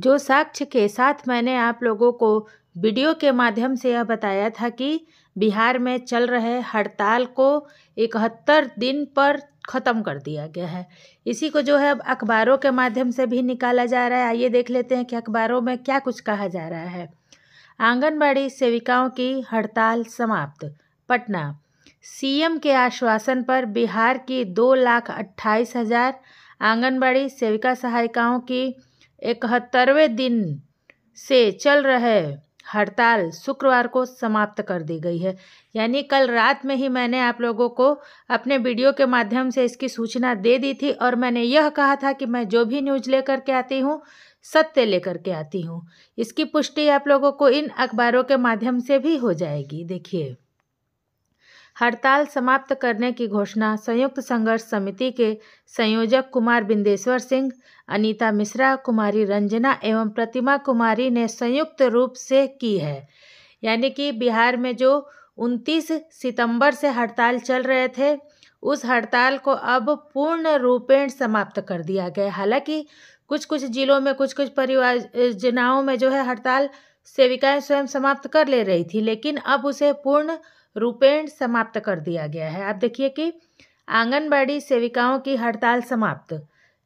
जो साक्ष्य के साथ मैंने आप लोगों को वीडियो के माध्यम से यह बताया था कि बिहार में चल रहे हड़ताल को इकहत्तर दिन पर ख़त्म कर दिया गया है इसी को जो है अब अखबारों के माध्यम से भी निकाला जा रहा है आइए देख लेते हैं कि अखबारों में क्या कुछ कहा जा रहा है आंगनबाड़ी सेविकाओं की हड़ताल समाप्त पटना सीएम के आश्वासन पर बिहार की दो लाख अट्ठाईस हज़ार आंगनबाड़ी सेविका सहायिकाओं की इकहत्तरवें दिन से चल रहे हड़ताल शुक्रवार को समाप्त कर दी गई है यानी कल रात में ही मैंने आप लोगों को अपने वीडियो के माध्यम से इसकी सूचना दे दी थी और मैंने यह कहा था कि मैं जो भी न्यूज लेकर के आती हूँ सत्य लेकर के आती हूँ इसकी पुष्टि आप लोगों को इन अखबारों के माध्यम से भी हो जाएगी देखिए हड़ताल समाप्त करने की घोषणा संयुक्त संघर्ष समिति के संयोजक कुमार बिंदेश्वर सिंह अनीता मिश्रा कुमारी रंजना एवं प्रतिमा कुमारी ने संयुक्त रूप से की है यानी कि बिहार में जो 29 सितंबर से हड़ताल चल रहे थे उस हड़ताल को अब पूर्ण रूपेण समाप्त कर दिया गया हालांकि कुछ कुछ जिलों में कुछ कुछ परियोजनाओं में जो है हड़ताल सेविकाएं स्वयं समाप्त कर ले रही थी लेकिन अब उसे पूर्ण रूपेण समाप्त कर दिया गया है आप देखिए कि आंगनबाड़ी सेविकाओं की हड़ताल समाप्त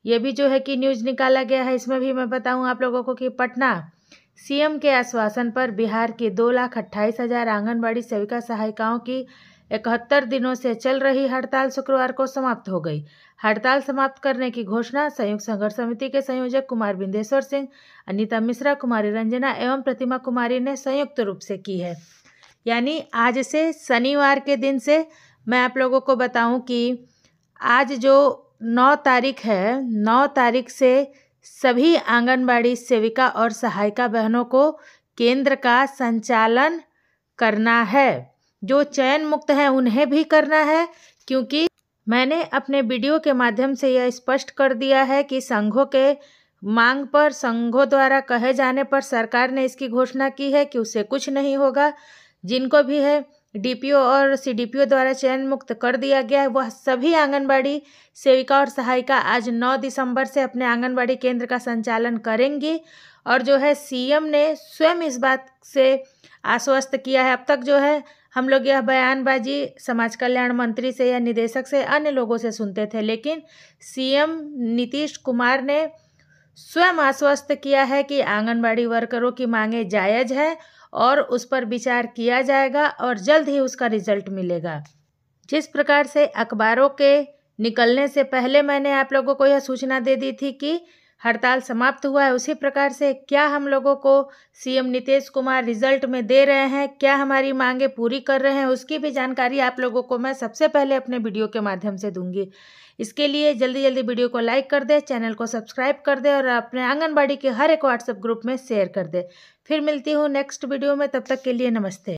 ये भी जो है कि न्यूज निकाला गया है इसमें भी मैं बताऊं आप लोगों को कि पटना सीएम के आश्वासन पर बिहार की दो लाख अट्ठाईस हज़ार आंगनबाड़ी सेविका सहायिकाओं की इकहत्तर दिनों से चल रही हड़ताल शुक्रवार को समाप्त हो गई हड़ताल समाप्त करने की घोषणा संयुक्त संघर्ष समिति के संयोजक कुमार बिंदेश्वर सिंह अनिता मिश्रा कुमारी रंजना एवं प्रतिमा कुमारी ने संयुक्त रूप से की है यानी आज से शनिवार के दिन से मैं आप लोगों को बताऊं कि आज जो नौ तारीख है नौ तारीख से सभी आंगनबाड़ी सेविका और सहायिका बहनों को केंद्र का संचालन करना है जो चयन मुक्त हैं उन्हें भी करना है क्योंकि मैंने अपने वीडियो के माध्यम से यह स्पष्ट कर दिया है कि संघों के मांग पर संघों द्वारा कहे जाने पर सरकार ने इसकी घोषणा की है कि उससे कुछ नहीं होगा जिनको भी है डीपीओ और सीडीपीओ द्वारा चयन मुक्त कर दिया गया है वह सभी आंगनबाड़ी सेविका और सहायिका आज 9 दिसंबर से अपने आंगनबाड़ी केंद्र का संचालन करेंगी और जो है सीएम ने स्वयं इस बात से आश्वस्त किया है अब तक जो है हम लोग यह बयानबाजी समाज कल्याण मंत्री से या निदेशक से अन्य लोगों से सुनते थे लेकिन सीएम नीतीश कुमार ने स्वयं आश्वस्त किया है कि आंगनबाड़ी वर्करों की मांगे जायज है और उस पर विचार किया जाएगा और जल्द ही उसका रिजल्ट मिलेगा जिस प्रकार से अखबारों के निकलने से पहले मैंने आप लोगों को यह सूचना दे दी थी कि हड़ताल समाप्त हुआ है उसी प्रकार से क्या हम लोगों को सीएम नीतीश कुमार रिजल्ट में दे रहे हैं क्या हमारी मांगे पूरी कर रहे हैं उसकी भी जानकारी आप लोगों को मैं सबसे पहले अपने वीडियो के माध्यम से दूंगी इसके लिए जल्दी जल्दी वीडियो को लाइक कर दे चैनल को सब्सक्राइब कर दे और अपने आंगनबाड़ी के हर एक व्हाट्सएप ग्रुप में शेयर कर दे फिर मिलती हूँ नेक्स्ट वीडियो में तब तक के लिए नमस्ते